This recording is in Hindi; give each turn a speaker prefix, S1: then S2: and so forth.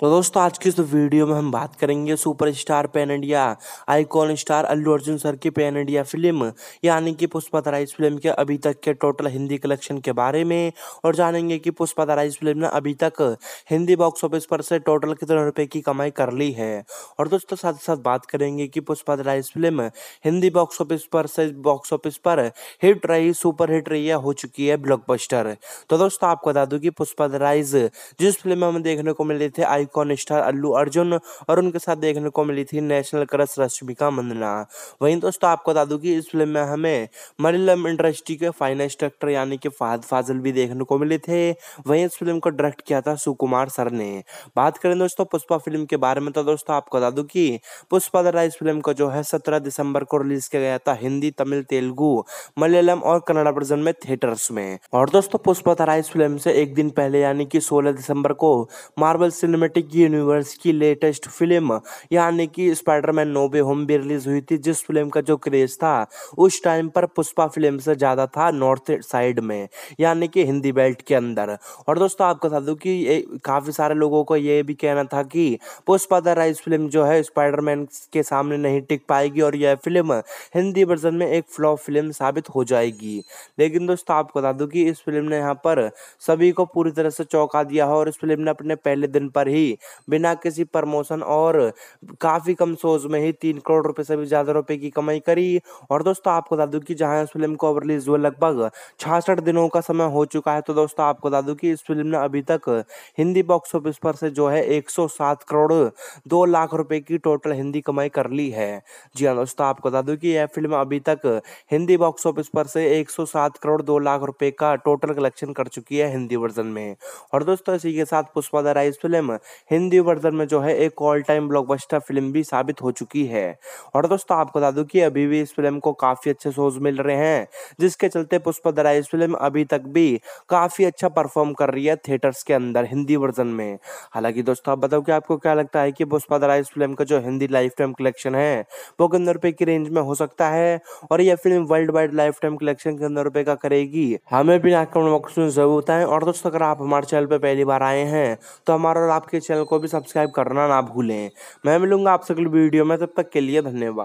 S1: तो दोस्तों आज की इस वीडियो में हम बात करेंगे superstar pan India icon star Allu Arjun sir की पैन इंडिया फिल्म यानी कि पुष्पा इस फिल्म के अभी तक के टोटल हिंदी कलेक्शन के बारे में और जानेंगे कि पुष्पा इस फिल्म ने अभी तक हिंदी बॉक्स ऑफिस पर से टोटल कितने रुपए की कमाई कर ली है और दोस्तों साथ ही साथ बात करेंगे कि पुष्पा इस फिल्म हिंदी बॉक्स ऑफिस पर से बॉक्स ऑफिस पर हिट रही सुपर हिट रही है हो चुकी है ब्लॉक तो दोस्तों आपको बता दूँ कि दराइज जिस फिल्म में हमें देखने को मिले थे आई आइकॉन स्टार अल्लू अर्जुन और उनके साथ देखने को मिली थी नेशनल क्रश रश्मिका मंदना वहीं दोस्तों आपको बता दूं कि इस फिल्म में हमें मलयालम इंडस्ट्री के फाइनेंस डायरेक्टर यानी कि फाद फाजल भी देखने को मिले थे वहीं इस फिल्म को डायरेक्ट किया था सुकुमार सर ने बात करें दोस्तों पुष्पा फिल्म के बारे में तो दोस्तों आपको बता दूं कि पुष्पा दरा इस फिल्म को जो है सत्रह दिसंबर को रिलीज किया गया था हिंदी तमिल तेलुगु मलयालम और कन्नड़ा वर्जन में थिएटर्स में और दोस्तों पुष्पा दरा इस फिल्म से एक दिन पहले यानी कि सोलह दिसंबर को मार्बल सिनेमेटिक सिनेमैटिक यूनिवर्स की लेटेस्ट फिल्म यानी कि स्पाइडरमैन नोबे होम भी रिलीज हुई थी जिस फिल्म का जो क्रेज था उस टाइम पर पुष्पा फिल्म से ज़्यादा था नॉर्थ साइड में यानी कि हिंदी बेल्ट के अंदर और दोस्तों आपको बता दूँ कि काफ़ी सारे लोगों को ये भी कहना था कि पुष्पा द राइज फिल्म जो है स्पाइडरमैन के सामने नहीं टिक पाएगी और यह फिल्म हिंदी वर्जन में एक फ्लॉप फिल्म साबित हो जाएगी लेकिन दोस्तों आपको बता दूँ कि इस फिल्म ने यहाँ पर सभी को पूरी तरह से चौंका दिया है और इस फिल्म ने अपने पहले दिन पर ही ही बिना किसी प्रमोशन और काफ़ी कम शोज में ही तीन करोड़ रुपए से भी ज़्यादा रुपए की कमाई करी और दोस्तों आपको बता दूँ कि जहाँ इस फिल्म को रिलीज हुए लगभग छियासठ दिनों का समय हो चुका है तो दोस्तों आपको बता दूँ कि इस फिल्म ने अभी तक हिंदी बॉक्स ऑफिस पर से जो है एक करोड़ दो लाख रुपए की टोटल हिंदी कमाई कर ली है जी हाँ दोस्तों आपको बता दूँ कि यह फिल्म अभी तक हिंदी बॉक्स ऑफिस पर से एक करोड़ दो लाख रुपए का टोटल कलेक्शन कर चुकी है हिंदी वर्जन में और दोस्तों इसी के साथ Pushpa the rise film Hindi version में जो है एक ऑल टाइम ब्लॉकबस्टर फिल्म भी साबित हो चुकी है और दोस्तों आपको बता दूं कि अभी भी इस फिल्म को काफ़ी अच्छे शोज मिल रहे हैं जिसके चलते पुष्पा दरा इस फिल्म अभी तक भी काफ़ी अच्छा परफॉर्म कर रही है थिएटर्स के अंदर हिंदी वर्जन में हालांकि दोस्तों आप बताओ कि आपको क्या लगता है कि पुष्पा दरा इस फिल्म का जो हिंदी लाइफ टाइम कलेक्शन है वो कितने रुपए की रेंज में हो सकता है और यह film world wide lifetime collection कितने रुपए का करेगी हमें भी नाकमेंट बॉक्स में जरूर बताएं और दोस्तों अगर आप हमारे चैनल पर पहली बार आए हैं तो हमारा और आपके चैनल को भी सब्सक्राइब करना ना भूलें मैं मिलूंगा आपसे अगले वीडियो में तब तक के लिए धन्यवाद